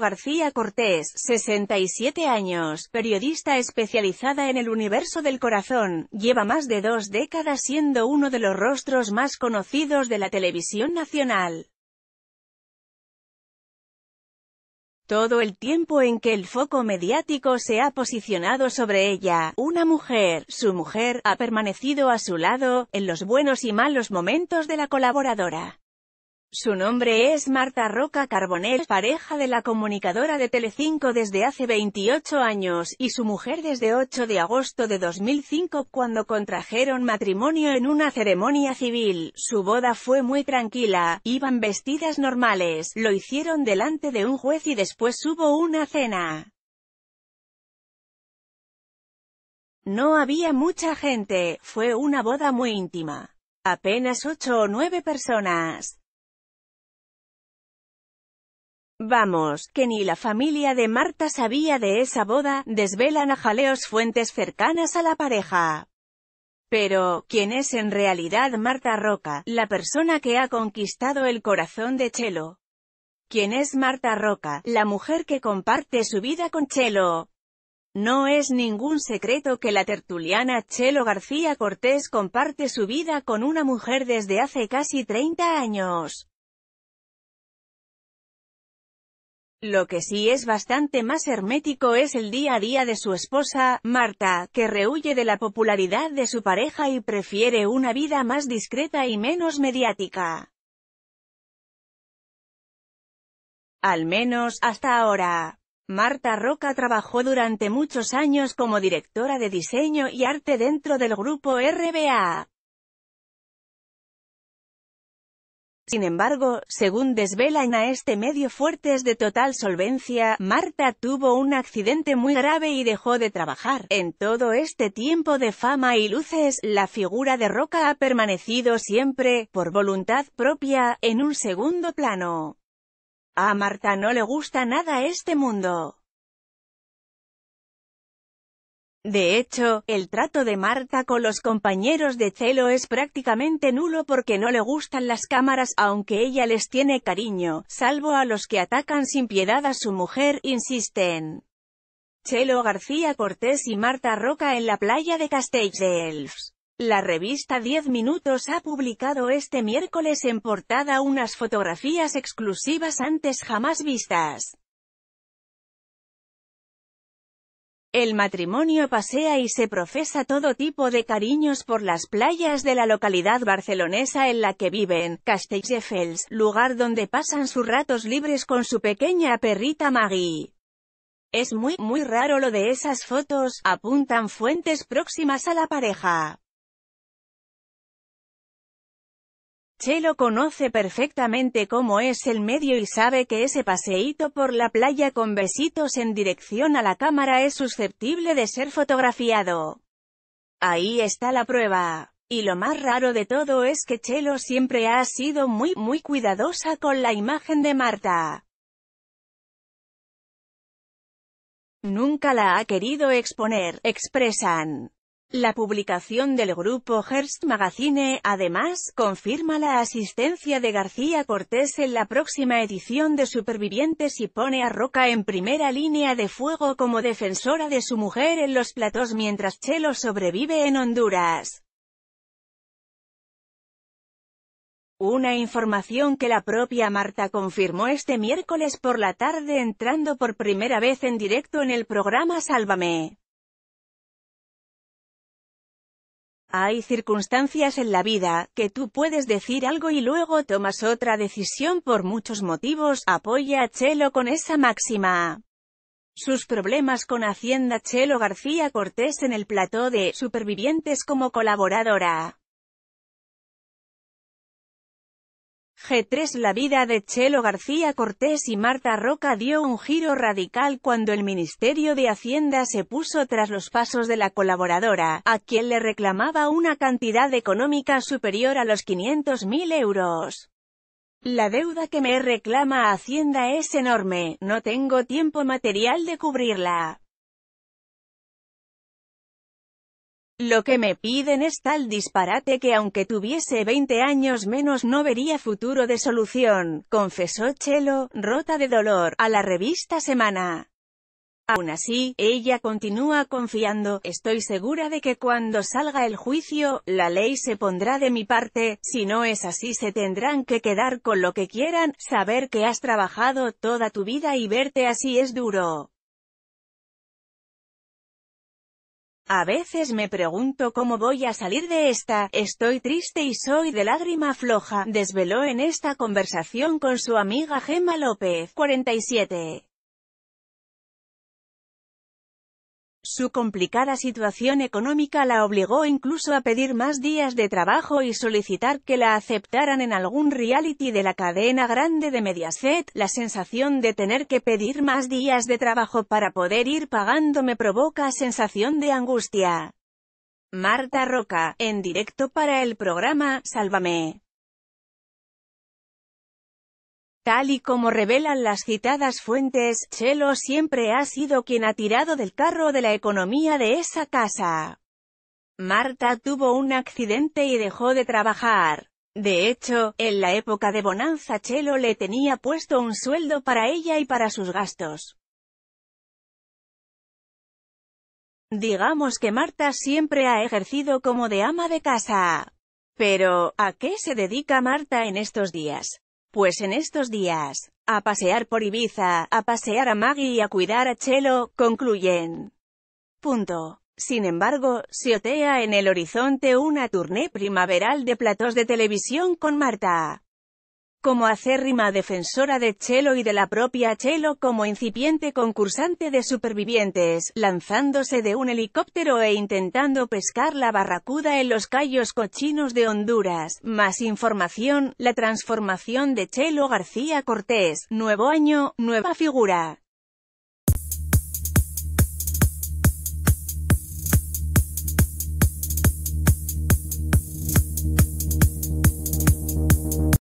García Cortés, 67 años, periodista especializada en el universo del corazón, lleva más de dos décadas siendo uno de los rostros más conocidos de la televisión nacional. Todo el tiempo en que el foco mediático se ha posicionado sobre ella, una mujer, su mujer, ha permanecido a su lado, en los buenos y malos momentos de la colaboradora. Su nombre es Marta Roca Carbonell, pareja de la comunicadora de Telecinco desde hace 28 años, y su mujer desde 8 de agosto de 2005 cuando contrajeron matrimonio en una ceremonia civil. Su boda fue muy tranquila, iban vestidas normales, lo hicieron delante de un juez y después hubo una cena. No había mucha gente, fue una boda muy íntima. Apenas 8 o 9 personas. Vamos, que ni la familia de Marta sabía de esa boda, desvelan a jaleos fuentes cercanas a la pareja. Pero, ¿quién es en realidad Marta Roca, la persona que ha conquistado el corazón de Chelo? ¿Quién es Marta Roca, la mujer que comparte su vida con Chelo? No es ningún secreto que la tertuliana Chelo García Cortés comparte su vida con una mujer desde hace casi 30 años. Lo que sí es bastante más hermético es el día a día de su esposa, Marta, que rehuye de la popularidad de su pareja y prefiere una vida más discreta y menos mediática. Al menos, hasta ahora. Marta Roca trabajó durante muchos años como directora de diseño y arte dentro del grupo RBA. Sin embargo, según desvelan a este medio fuertes de total solvencia, Marta tuvo un accidente muy grave y dejó de trabajar. En todo este tiempo de fama y luces, la figura de Roca ha permanecido siempre, por voluntad propia, en un segundo plano. A Marta no le gusta nada este mundo. De hecho, el trato de Marta con los compañeros de Celo es prácticamente nulo porque no le gustan las cámaras, aunque ella les tiene cariño, salvo a los que atacan sin piedad a su mujer, insisten. Chelo García Cortés y Marta Roca en la playa de Castells de La revista 10 Minutos ha publicado este miércoles en portada unas fotografías exclusivas antes jamás vistas. El matrimonio pasea y se profesa todo tipo de cariños por las playas de la localidad barcelonesa en la que viven, Castelldefels, lugar donde pasan sus ratos libres con su pequeña perrita Maggie. Es muy, muy raro lo de esas fotos, apuntan fuentes próximas a la pareja. Chelo conoce perfectamente cómo es el medio y sabe que ese paseíto por la playa con besitos en dirección a la cámara es susceptible de ser fotografiado. Ahí está la prueba. Y lo más raro de todo es que Chelo siempre ha sido muy, muy cuidadosa con la imagen de Marta. Nunca la ha querido exponer, expresan. La publicación del grupo Hearst Magazine, además, confirma la asistencia de García Cortés en la próxima edición de Supervivientes y pone a Roca en primera línea de fuego como defensora de su mujer en los platós mientras Chelo sobrevive en Honduras. Una información que la propia Marta confirmó este miércoles por la tarde entrando por primera vez en directo en el programa Sálvame. Hay circunstancias en la vida, que tú puedes decir algo y luego tomas otra decisión por muchos motivos, apoya a Chelo con esa máxima. Sus problemas con Hacienda Chelo García Cortés en el plató de Supervivientes como colaboradora. G3 La vida de Chelo García Cortés y Marta Roca dio un giro radical cuando el Ministerio de Hacienda se puso tras los pasos de la colaboradora, a quien le reclamaba una cantidad económica superior a los 500.000 euros. La deuda que me reclama Hacienda es enorme, no tengo tiempo material de cubrirla. Lo que me piden es tal disparate que aunque tuviese 20 años menos no vería futuro de solución, confesó Chelo, rota de dolor, a la revista Semana. Aún así, ella continúa confiando, estoy segura de que cuando salga el juicio, la ley se pondrá de mi parte, si no es así se tendrán que quedar con lo que quieran, saber que has trabajado toda tu vida y verte así es duro. A veces me pregunto cómo voy a salir de esta, estoy triste y soy de lágrima floja, desveló en esta conversación con su amiga Gemma López, 47. Su complicada situación económica la obligó incluso a pedir más días de trabajo y solicitar que la aceptaran en algún reality de la cadena grande de Mediaset. La sensación de tener que pedir más días de trabajo para poder ir pagando me provoca sensación de angustia. Marta Roca, en directo para el programa, Sálvame. Tal y como revelan las citadas fuentes, Chelo siempre ha sido quien ha tirado del carro de la economía de esa casa. Marta tuvo un accidente y dejó de trabajar. De hecho, en la época de bonanza Chelo le tenía puesto un sueldo para ella y para sus gastos. Digamos que Marta siempre ha ejercido como de ama de casa. Pero, ¿a qué se dedica Marta en estos días? Pues en estos días, a pasear por Ibiza, a pasear a Maggie y a cuidar a Chelo, concluyen. Punto. Sin embargo, se otea en el horizonte una tournée primaveral de platos de televisión con Marta como acérrima defensora de Chelo y de la propia Chelo como incipiente concursante de supervivientes, lanzándose de un helicóptero e intentando pescar la barracuda en los callos cochinos de Honduras. Más información, la transformación de Chelo García Cortés, nuevo año, nueva figura.